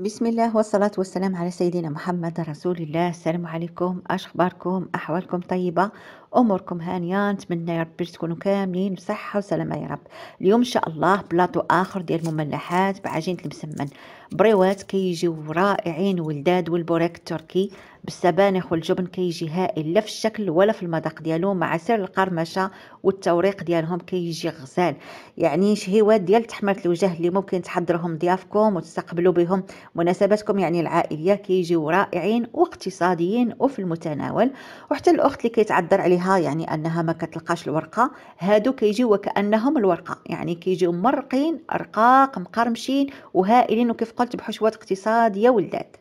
بسم الله والصلاة والسلام على سيدنا محمد رسول الله السلام عليكم اش اخباركم احوالكم طيبة اموركم هانية نتمنى يا ربي تكونوا كاملين بصحة وسلامة يا رب اليوم ان شاء الله بلاطو اخر ديال المملحات بعجينة المسمن بريوات كيجيو كي رائعين ولداد والبوريك التركي بالسبانخ والجبن كيجي هائل لا في الشكل ولا في المذاق ديالو مع سر القرمشه والتوريق ديالهم كيجي غزال يعني شهيوات ديال تحميره الوجه اللي ممكن تحضرهم ضيافكم وتستقبلوا بهم مناسباتكم يعني العائليه كيجيو رائعين واقتصاديين وفي المتناول وحتى الاخت اللي كيتعذر عليها يعني انها ما كتلقاش الورقه هادو كيجيو وكانهم الورقه يعني كيجيو مرقين رقاق مقرمشين وهائلين وكيف قلت بحشوات اقتصاديه ولدات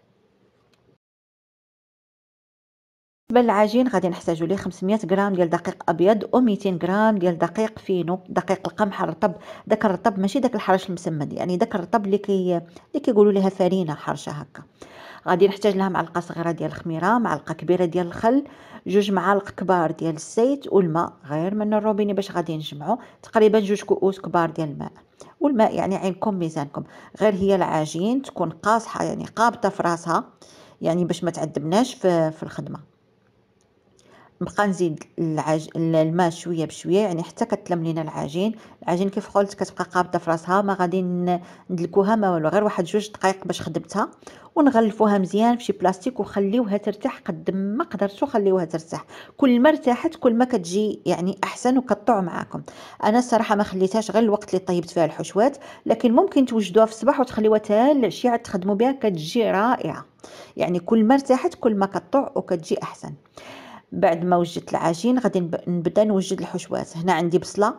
بل العجين غادي نحتاجو ليه 500 غرام ديال دقيق ابيض و 200 غرام ديال دقيق فينو دقيق القمح الرطب داك الرطب ماشي داك الحرش المسمد يعني داك الرطب اللي كي اللي كيقولوا ليها فرينه حرشه هكا غادي نحتاج لها معلقه صغيره ديال الخميره معلقه كبيره ديال الخل جوج معالق كبار ديال الزيت والماء غير من الروبيني باش غادي نجمعو تقريبا جوج كؤوس كبار ديال الماء والماء يعني عينكم ميزانكم غير هي العجين تكون قاصحه يعني قابطه في راسها يعني باش ما تعذبناش في, في الخدمه نبقى نزيد العج... الماء شويه بشويه يعني حتى كتلم لينا العجين العجين كيف قلت كتبقى قابضه في راسها ما غادي ندلكوها ما والو غير واحد جوج دقائق باش خدمتها ونغلفوها مزيان فشي بلاستيك وخليوها ترتاح قد ما قدرتو خليوها ترتاح كل ما ارتاحت كل ما كتجي يعني احسن وكطوع معاكم انا الصراحه ما خليتهاش غير الوقت اللي طيبت فيها الحشوات لكن ممكن توجدوها في الصباح وتخليوها حتى العشيه عاد تخدموا بها كتجي رائعه يعني كل ما ارتاحت كل ما كطوع وكتجي احسن بعد ما وجدت العجين غادي نبدا نوجد الحشوات هنا عندي بصله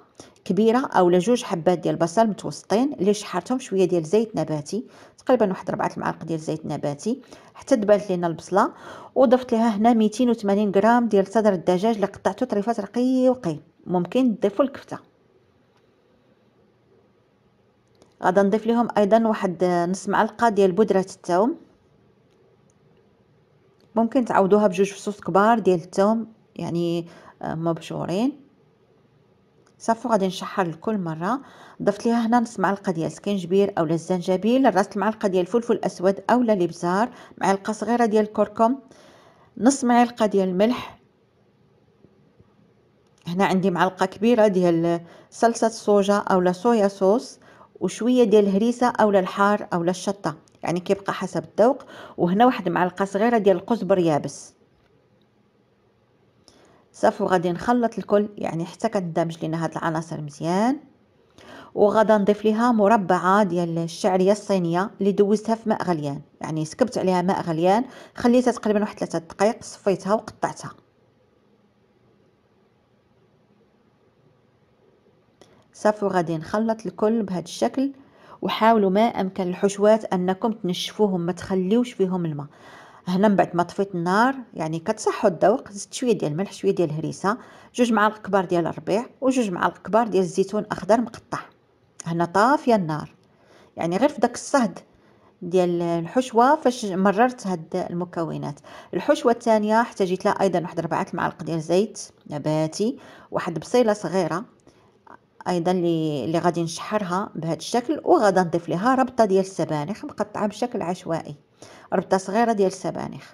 كبيره اولا جوج حبات ديال البصل متوسطين اللي شحرتهم شويه ديال زيت نباتي تقريبا واحد ربعة المعالق ديال زيت نباتي حتى دبالت لينا البصله وضفت لها هنا 280 غرام ديال صدر الدجاج اللي قطعته طريفات رقيقي ممكن تضيفوا الكفته غادا نضيف لهم ايضا واحد نص معلقه ديال بودره الثوم ممكن تعوضوها بجوج فصوص كبار ديال الثوم يعني آه، مبشورين صافو غادي نشحر لكل مره ضفت ليها هنا نص معلقه ديال السكنجبير اولا الزنجبيل راس المعلقه ديال الفلفل الاسود اولا الابزار معلقه صغيره ديال الكركم نص معلقه ديال الملح هنا عندي معلقه كبيره ديال صلصه الصوجه اولا صويا صوص وشويه ديال الهريسه اولا الحار اولا الشطه يعني كيبقى حسب الذوق وهنا واحد معلقه صغيره ديال القزبر يابس صافي وغادي نخلط الكل يعني حتى كتدمج لينا هاد العناصر مزيان وغادي نضيف ليها مربعه ديال الشعريه الصينيه اللي دوزتها في ماء غليان يعني سكبت عليها ماء غليان خليتها تقريبا واحد 3 دقائق صفيتها وقطعتها صافي وغادي نخلط الكل بهذا الشكل وحاولوا ما امكن الحشوات انكم تنشفوهم ما تخليوش فيهم الماء هنا من بعد ما طفيت النار يعني كتصحوا الذوق زدت شويه ديال الملح شويه ديال الهريسه جوج معالق كبار ديال الربيع وجوج معالق كبار ديال الزيتون اخضر مقطع هنا طافيه النار يعني غير في داك الصهد ديال الحشوه فاش مررت هاد المكونات الحشوه الثانيه احتاجيت لها ايضا واحد ربعه معالق ديال زيت نباتي واحد بصيله صغيره ايضا اللي غادي نشحرها بهذا الشكل وغادا نضيف لها ربطه ديال السبانخ مقطعه بشكل عشوائي ربطه صغيره ديال السبانخ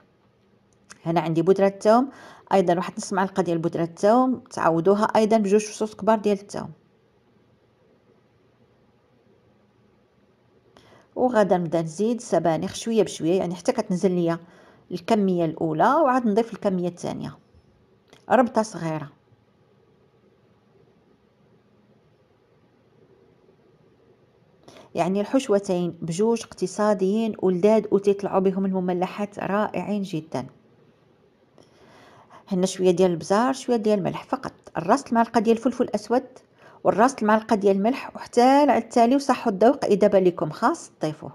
هنا عندي بودره الثوم ايضا واحد نص معلقه ديال بودره الثوم تعوضوها ايضا بجوج فصوص كبار ديال الثوم وغادا نبدا نزيد سبانخ شويه بشويه يعني حتى كتنزل ليا الكميه الاولى وعاد نضيف الكميه الثانيه ربطه صغيره يعني الحشوتين بجوج اقتصاديين ولداد وتيطلعوا بهم المملحات رائعين جدا هنا شويه ديال البزار شويه ديال الملح فقط الراس المعلقه ديال الفلفل الاسود والراس المعلقه ديال الملح وحتى على التالي وصحوا الذوق اذا بان لكم خاص تضيفوه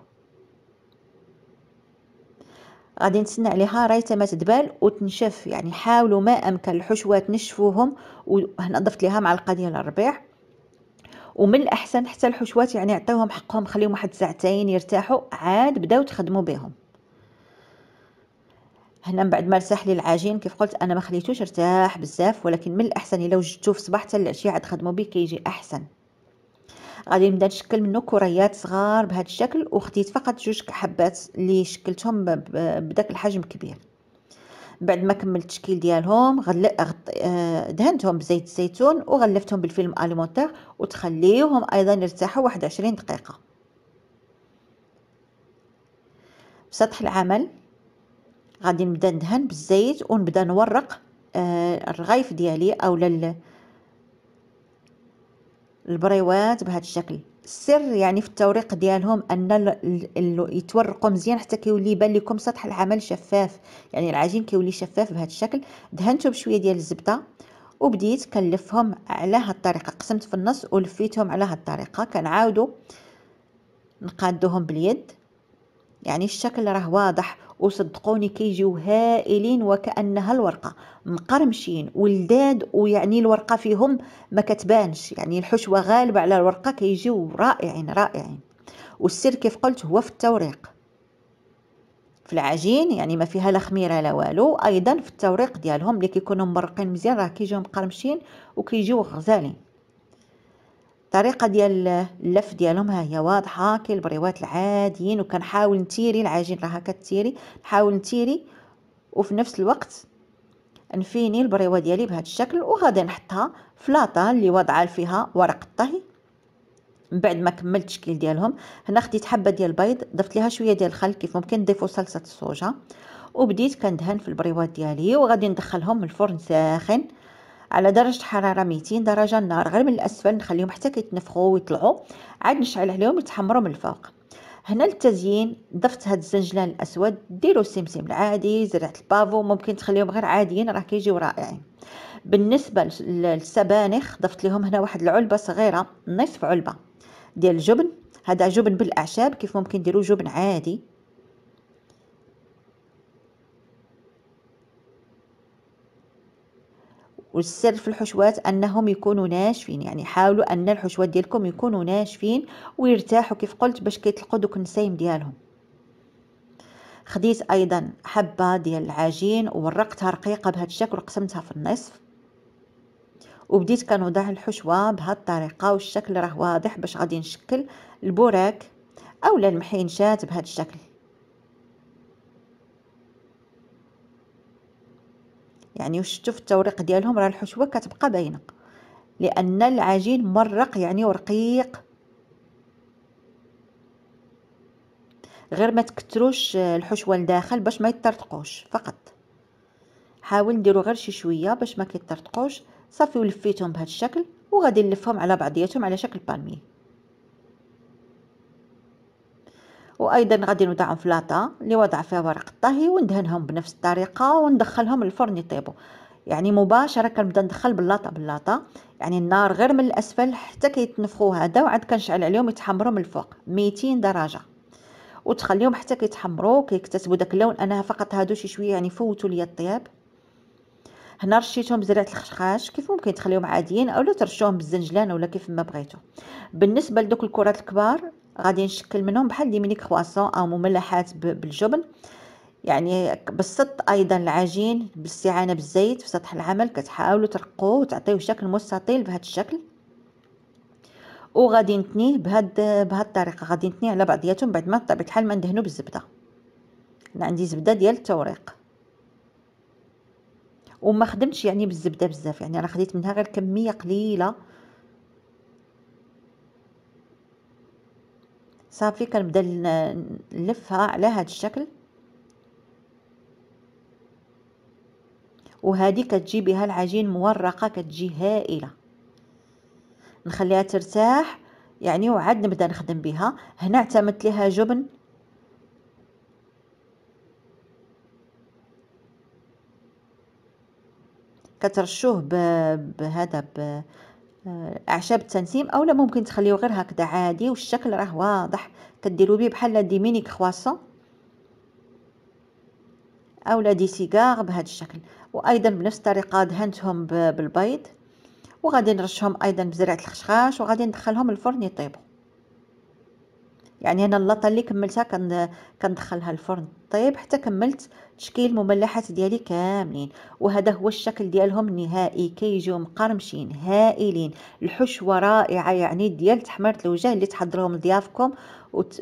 غادي نتسنى عليها رايته ما تدبال وتنشف يعني حاولوا ما امكن الحشوه تنشفوهم وهنا ضفت لها معلقه ديال الربيع ومن الاحسن حتى الحشوات يعني عطيوهم حقهم خليهم واحد ساعتين يرتاحوا عاد بداو تخدموا بهم هنا من بعد ما ارتاح لي العجين كيف قلت انا ما خليتوش ارتاح بزاف ولكن من الاحسن الا وجدتوه في الصباح حتى العشيه عاد خدموا به كيجي احسن غادي نبدا نشكل منه كريات صغار بهذا الشكل وخديت فقط جوج حبات اللي شكلتهم بداك الحجم كبير بعد ما كملت التشكيل ديالهم غل... غط... آه، دهنتهم بزيت الزيتون وغلفتهم بالفيلم اليمونتير وتخليوهم ايضا يرتاحوا واحد عشرين دقيقه بسطح العمل غادي نبدا ندهن بالزيت ونبدا نورق آه، الرغيف ديالي اولا البريوات بهذا الشكل السر يعني في التوريق ديالهم ان يتورقوا مزيان حتى كيولي يبان لكم سطح العمل شفاف يعني العجين كيولي شفاف بهذا الشكل دهنته بشويه ديال الزبده وبديت كنلفهم على هاد الطريقه قسمت في النص ولفيتهم على هاد الطريقه كنعاودوا نقادوهم باليد يعني الشكل راه واضح وصدقوني كيجيو هائلين وكانها الورقه مقرمشين ولداد ويعني الورقه فيهم ما كتبانش يعني الحشوه غالبه على الورقه كيجيو رائعين رائعين والسر كيف قلت هو في التوريق في العجين يعني ما فيها لا خميره لا والو ايضا في التوريق ديالهم اللي كيكونوا مبرقين مزيان راه كيجيو مقرمشين وكيجيو غزالين الطريقه ديال اللف ديالهم ها هي واضحه البريوات العاديين وكنحاول نتيري العجين راه كتيري نحاول نتيري وفي نفس الوقت نفيني البريوه ديالي بهذا الشكل وغادي نحطها في لاطا اللي وضعه فيها ورق الطهي من بعد ما كملت التشكيل ديالهم هنا خديت حبه ديال البيض ضفت ليها شويه ديال الخل كيف ممكن نضيفوا صلصه الصوجه وبديت كندهن في البريوات ديالي وغادي ندخلهم الفرن ساخن على درجه حراره 200 درجه النار غير من الاسفل نخليهم حتى كيتنفخوا ويطلعوا عاد نشعل عليهم يتحمروا من الفوق هنا للتزيين ضفت هاد الزنجلان الاسود ديروا السمسم العادي زرعه البافو ممكن تخليهم غير عاديين راه كيجيو رائعين بالنسبه للسبانخ ضفت لهم هنا واحد العلبه صغيره نصف علبه ديال الجبن هذا جبن بالاعشاب كيف ممكن ديروا جبن عادي والسر في الحشوات انهم يكونوا ناشفين يعني حاولوا ان الحشوات ديالكم يكونوا ناشفين ويرتاحوا كيف قلت باش كيطلقوا دوك النسايم ديالهم خديت ايضا حبه ديال العجين وورقتها رقيقه بهذا الشكل وقسمتها في النصف وبديت كنوضع الحشوه بهذه الطريقه والشكل راه واضح باش غادي نشكل البوراك اولا المحينشات بهذا الشكل يعني شفتوا في التوريق ديالهم راه الحشوه كتبقى باينه لان العجين مرق يعني ورقيق غير ما تكتروش الحشوه لداخل باش ما يترتقوش فقط حاول نديرو غير شي شويه باش ما كيترتقوش صافي ولفيتهم بهذا الشكل وغادي نلفهم على بعضياتهم على شكل بالمي وايضا غادي نوضعهم في لاطا اللي وضع فيها ورق الطهي وندهنهم بنفس الطريقه وندخلهم الفرن يطيبوا يعني مباشره كنبدا ندخل باللاطه باللاطه يعني النار غير من الاسفل حتى كيتنفخوا هذا وعاد كنشعل عليهم يتحمروا من الفوق 200 درجه وتخليهم حتى كيتحمروا كيكتسبوا داك اللون انا فقط هادو شي شويه يعني فوتوا ليا الطياب هنا رشيتهم بزرعه الخشخاش كيف ممكن تخليهم عاديين اولا ترشوهم بالزنجلان اولا كيف ما بغيتو بالنسبه لدوك الكرات الكبار غادي نشكل منهم بحال لي ميني كرواسون او مملحات بالجبن يعني بالسط ايضا العجين بالاستعانه بالزيت في سطح العمل كتحاولوا ترقوه وتعطيوه شكل مستطيل بهذا الشكل وغادي نتنيه بهاد بهاد الطريقه غادي نتنيه على بعضياتهم بعد ما بطبيعه الحال ما ندهنو بالزبده انا عندي زبده ديال التوريق وما خدمتش يعني بالزبده بزاف يعني راه خديت منها غير كميه قليله صافي كنبدا نلفها على هذا الشكل وهذه كتجي بها العجين مورقه كتجي هائله نخليها ترتاح يعني وعاد نبدا نخدم بها هنا اعتمدت لها جبن كترشوه بهذا اعشاب التنسيم اولا ممكن تخليه غير هكذا عادي والشكل راه واضح كديروا به بحال دي ميني كخواصون اولا دي سيجار بهذا الشكل وايضا بنفس الطريقه دهنتهم بالبيض وغادي نرشهم ايضا بزرعه الخشخاش وغادي ندخلهم الفرن يطيبوا يعني انا اللطه اللي كملتها كندخلها الفرن طيب حتى كملت تشكيل المملحات ديالي كاملين وهذا هو الشكل ديالهم النهائي كيجيو مقرمشين هائلين الحشوه رائعه يعني ديال تحمير الوجه اللي تحضرهم لضيافكم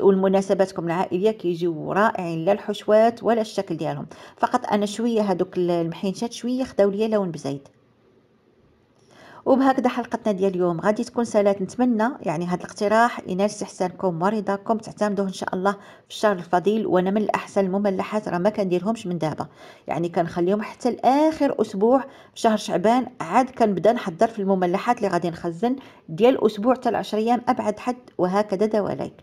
والمناسباتكم العائليه كيجيو رائعين لا الحشوات ولا الشكل ديالهم فقط انا شويه هذوك المحينشات شويه خداو لي لون بزيت وبهكذا حلقتنا ديال اليوم غادي تكون سالات نتمنى يعني هذا الاقتراح ينال استحسانكم ورضاكم تعتمدوه ان شاء الله في الشهر الفضيل وانا من الاحسن المملحات راه ما كنديرهمش من دابا يعني كنخليهم حتى لاخر اسبوع في شهر شعبان عاد كنبدا نحضر في المملحات اللي غادي نخزن ديال اسبوع حتى 10 ايام ابعد حد وهكذا دواليك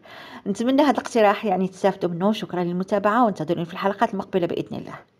نتمنى هذا الاقتراح يعني تستافدوا منه شكرا للمتابعه وانتظروني في الحلقات المقبله باذن الله